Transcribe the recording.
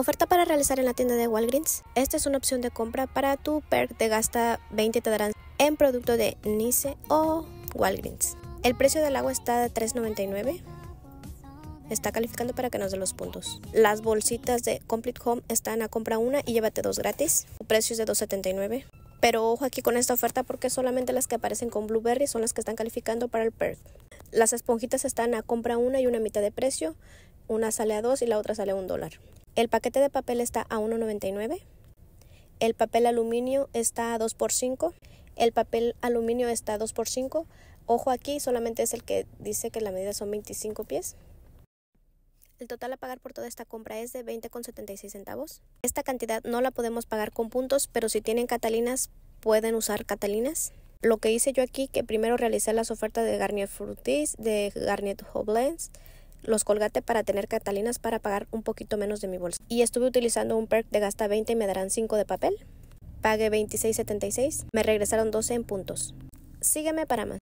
Oferta para realizar en la tienda de Walgreens. Esta es una opción de compra para tu perk de gasta 20 te darán en producto de Nice o Walgreens. El precio del agua está de 3.99. Está calificando para que nos dé los puntos. Las bolsitas de Complete Home están a compra una y llévate dos gratis. El precio es de 2.79. Pero ojo aquí con esta oferta porque solamente las que aparecen con Blueberry son las que están calificando para el perk. Las esponjitas están a compra una y una mitad de precio. Una sale a dos y la otra sale a un dólar. El paquete de papel está a 1.99. El papel aluminio está a 2 por 5. El papel aluminio está a 2 por 5. Ojo aquí, solamente es el que dice que la medida son 25 pies. El total a pagar por toda esta compra es de 20,76 centavos. Esta cantidad no la podemos pagar con puntos, pero si tienen catalinas, pueden usar catalinas. Lo que hice yo aquí, que primero realicé las ofertas de Garnier Frutis, de Garnier Hoblens, los colgate para tener catalinas para pagar un poquito menos de mi bolsa. Y estuve utilizando un perk de gasta 20 y me darán 5 de papel. Pagué 26.76, me regresaron 12 en puntos. Sígueme para más.